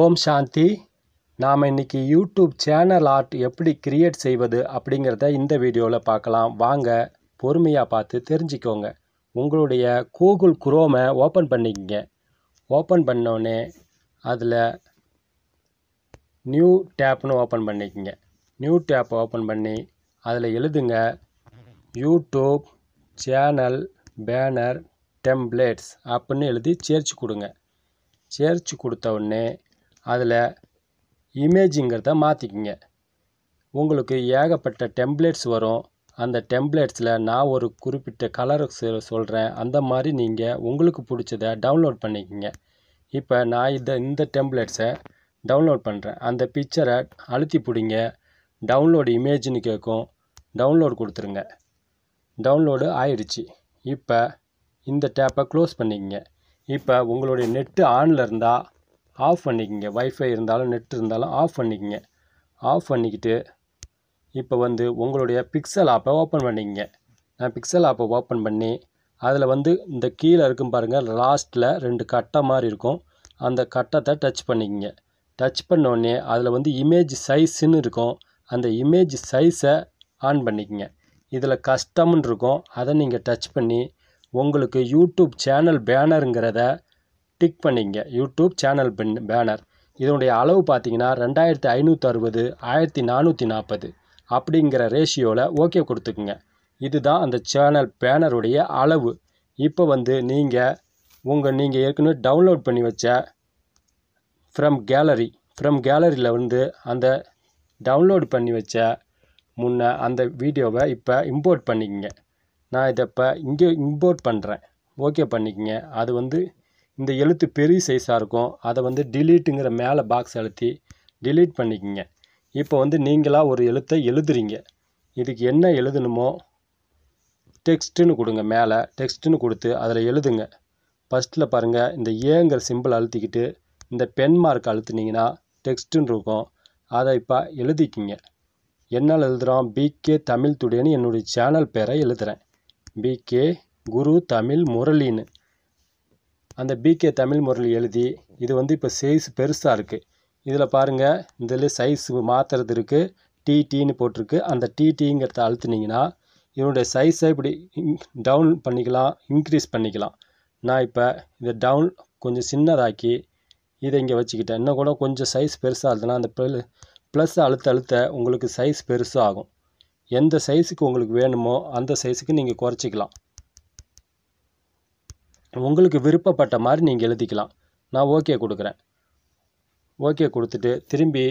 ஓம் சாந்தி நாம் இன்றைக்கி யூடியூப் சேனல் ஆர்ட் எப்படி கிரியேட் செய்வது அப்படிங்கிறத இந்த வீடியோவில் பார்க்கலாம் வாங்க பொறுமையாக பார்த்து தெரிஞ்சுக்கோங்க உங்களுடைய கூகுள் குரோமை ஓப்பன் பண்ணிக்கோங்க ஓப்பன் பண்ணோடனே அதில் நியூ டேப்னு ஓப்பன் பண்ணிக்கோங்க நியூ டேப் ஓப்பன் பண்ணி அதில் எழுதுங்க யூடியூப் சேனல் பேனர் டெம்ப்ளேட்ஸ் அப்படின்னு எழுதி சேர்ச்சி கொடுங்க சேர்ச்சி கொடுத்த உடனே அதில் இமேஜிங்கிறத மாற்றிக்கிங்க உங்களுக்கு ஏகப்பட்ட டெம்ப்ளேட்ஸ் வரும் அந்த டெம்ப்ளேட்ஸில் நான் ஒரு குறிப்பிட்ட கலரை சொல்கிறேன் அந்த மாதிரி நீங்கள் உங்களுக்கு பிடிச்சத டவுன்லோட் பண்ணிக்கிங்க இப்போ நான் இதை இந்த டெம்ப்ளேட்ஸை டவுன்லோட் பண்ணுறேன் அந்த பிக்சரை அழுத்தி பிடிங்க டவுன்லோடு இமேஜ்னு கேட்கும் டவுன்லோடு கொடுத்துருங்க டவுன்லோடு ஆயிடுச்சு இப்போ இந்த டேப்பை க்ளோஸ் பண்ணிக்கிங்க இப்போ உங்களுடைய நெட்டு ஆனில் இருந்தால் ஆஃப் பண்ணிக்கங்க வைஃபை இருந்தாலும் நெட் இருந்தாலும் ஆஃப் பண்ணிக்கோங்க ஆஃப் பண்ணிக்கிட்டு இப்போ வந்து உங்களுடைய பிக்சல் ஆப்பை ஓப்பன் பண்ணிக்கங்க நான் பிக்சல் ஆப்பை ஓப்பன் பண்ணி அதில் வந்து இந்த கீழே இருக்கும் பாருங்கள் லாஸ்ட்டில் ரெண்டு கட்டை மாதிரி இருக்கும் அந்த கட்டத்தை டச் பண்ணிக்கங்க டச் பண்ணோடனே அதில் வந்து இமேஜ் சைஸுன்னு இருக்கும் அந்த இமேஜ் சைஸை ஆன் பண்ணிக்கோங்க இதில் கஸ்டம்னு இருக்கும் அதை நீங்கள் டச் பண்ணி உங்களுக்கு யூடியூப் சேனல் பேனருங்கிறத டிக் பண்ணிங்க யூடியூப் சேனல் பென் பேனர் இதனுடைய அளவு பார்த்தீங்கன்னா ரெண்டாயிரத்தி ஐநூற்றி அறுபது ஆயிரத்தி நானூற்றி நாற்பது அப்படிங்கிற ரேஷியோவில் ஓகே கொடுத்துக்குங்க இதுதான் அந்த சேனல் பேனருடைய அளவு இப்போ வந்து நீங்கள் உங்கள் நீங்கள் ஏற்கனவே டவுன்லோட் பண்ணி வச்ச ஃப்ரம் கேலரி ஃப்ரம் கேலரியில் வந்து அந்த டவுன்லோட் பண்ணி வச்ச முன்ன அந்த வீடியோவை இப்போ இம்போர்ட் பண்ணிக்கங்க நான் இதை இப்போ இங்கே இம்போர்ட் பண்ணுறேன் ஓகே பண்ணிக்கங்க அது வந்து இந்த எழுத்து பெரிய சைஸாக இருக்கும் அதை வந்து டிலீட்டுங்கிற மேலே பாக்ஸ் அழுத்தி டிலீட் பண்ணிக்கிங்க இப்போ வந்து நீங்களாக ஒரு எழுத்தை எழுதுறீங்க இதுக்கு என்ன எழுதணுமோ டெக்ஸ்ட்டுன்னு கொடுங்க மேலே டெக்ஸ்ட்டுன்னு கொடுத்து அதில் எழுதுங்க ஃபஸ்ட்டில் பாருங்கள் இந்த ஏங்கிற சிம்பிள் அழுத்திக்கிட்டு இந்த பென் மார்க் அழுத்துனீங்கன்னா டெக்ஸ்ட்டுன்னு இருக்கும் அதை இப்போ எழுதிக்கிங்க என்னால் எழுதுகிறோம் பிகே தமிழ் துடேன்னு என்னுடைய சேனல் பேரை எழுதுகிறேன் பிகே குரு தமிழ் முரளின்னு அந்த பிகே தமிழ் முறையில் எழுதி இது வந்து இப்போ சைஸ் பெருசாக இருக்குது இதில் பாருங்கள் இதில் சைஸ் மாற்றுறது இருக்குது டீனு போட்டிருக்கு அந்த டீங்கிறத அழுத்துனீங்கன்னா இதனுடைய சைஸை இப்படி டவுன் பண்ணிக்கலாம் இன்க்ரீஸ் பண்ணிக்கலாம் நான் இப்போ இதை டவுன் கொஞ்சம் சின்னதாக்கி இதை இங்கே வச்சுக்கிட்டேன் இன்னும் கூட கொஞ்சம் சைஸ் பெருசாக இருந்ததுன்னா அந்த ப்ளஸ் அழுத்த அழுத்த உங்களுக்கு சைஸ் பெருசாகும் எந்த சைஸுக்கு உங்களுக்கு வேணுமோ அந்த சைஸுக்கு நீங்கள் குறைச்சிக்கலாம் உங்களுக்கு விருப்பப்பட்ட மாதிரி நீங்கள் எழுதிக்கலாம் நான் ஓகே கொடுக்குறேன் ஓகே கொடுத்துட்டு திரும்பி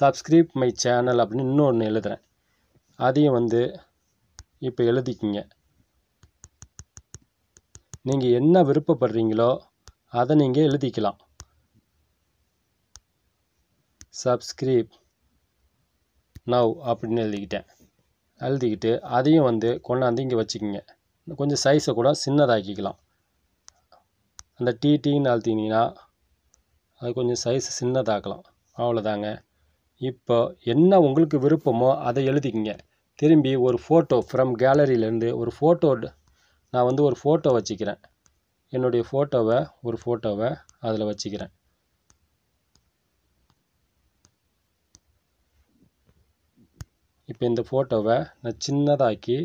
சப்ஸ்கிரைப் மை சேனல் அப்படின்னு இன்னொன்று எழுதுகிறேன் அதையும் வந்து இப்போ எழுதிக்கிங்க நீங்கள் என்ன விருப்பப்படுறீங்களோ அதை நீங்கள் எழுதிக்கலாம் சப்ஸ்கிரைப் நவ் அப்படின்னு எழுதிக்கிட்டேன் எழுதிக்கிட்டு அதையும் வந்து கொண்டாந்து இங்கே வச்சுக்கிங்க கொஞ்சம் சைஸை கூட சின்னதாக்கிக்கலாம் அந்த டீ டீன்னு அழுத்திங்கன்னா அது கொஞ்சம் சைஸ் சின்னதாக்கலாம் அவ்வளோதாங்க இப்போ என்ன உங்களுக்கு விருப்பமோ அதை எழுதிக்கிங்க திரும்பி ஒரு ஃபோட்டோ ஃப்ரம் கேலரியிலேருந்து ஒரு ஃபோட்டோ நான் வந்து ஒரு ஃபோட்டோ வச்சுக்கிறேன் என்னுடைய ஃபோட்டோவை ஒரு ஃபோட்டோவை அதில் வச்சுக்கிறேன் இப்போ இந்த ஃபோட்டோவை நான் சின்னதாக்கி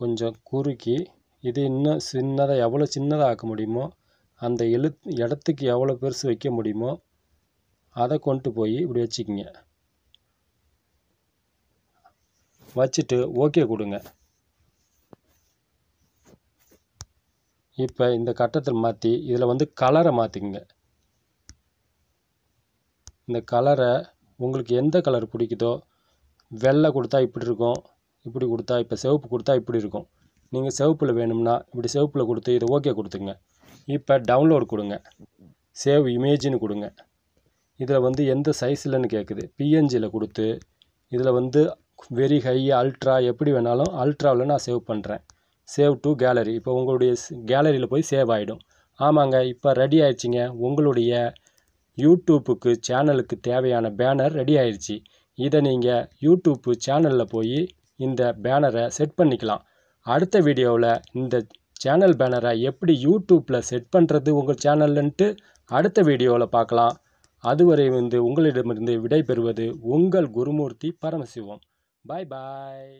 கொஞ்சம் குறுக்கி இது இன்னும் சின்னதாக எவ்வளோ சின்னதாக ஆக்க முடியுமோ அந்த எழுத் இடத்துக்கு எவ்வளோ பெருசு வைக்க முடியுமோ அதை கொண்டு போய் இப்படி வச்சுக்கிங்க வச்சுட்டு ஓகே கொடுங்க இப்போ இந்த கட்டத்தில் மாற்றி இதில் வந்து கலரை மாற்றிக்குங்க இந்த கலரை உங்களுக்கு எந்த கலர் பிடிக்குதோ வெள்ளை கொடுத்தா இப்படி இருக்கும் இப்படி கொடுத்தா இப்போ சிவப்பு கொடுத்தா இப்படி இருக்கும் நீங்கள் சிவப்பில் வேணும்னா இப்படி சிவப்பில் கொடுத்து இதை ஓகே கொடுத்துங்க இப்போ டவுன்லோடு கொடுங்க சேவ் இமேஜின்னு கொடுங்க இதில் வந்து எந்த சைஸில்னு கேட்குது பிஎன்ஜியில் கொடுத்து இதில் வந்து வெரி ஹை அல்ட்ரா எப்படி வேணாலும் அல்ட்ராவில் நான் சேவ் பண்ணுறேன் சேவ் டு கேலரி இப்போ உங்களுடைய கேலரியில் போய் சேவ் ஆகிடும் ஆமாங்க இப்போ ரெடி ஆயிடுச்சிங்க உங்களுடைய யூடியூப்புக்கு சேனலுக்கு தேவையான பேனர் ரெடி ஆயிடுச்சு இதை நீங்கள் யூடியூப்பு சேனலில் போய் இந்த பேனரை செட் பண்ணிக்கலாம் அடுத்த வீடியோவில் இந்த சேனல் பேனரை எப்படி யூடியூப்பில் செட் பண்ணுறது உங்கள் சேனல்ன்ட்டு அடுத்த வீடியோவில் பார்க்கலாம் அதுவரை வந்து உங்களிடமிருந்து விடைபெறுவது உங்கள் குருமூர்த்தி பரமசிவம் பாய் பாய்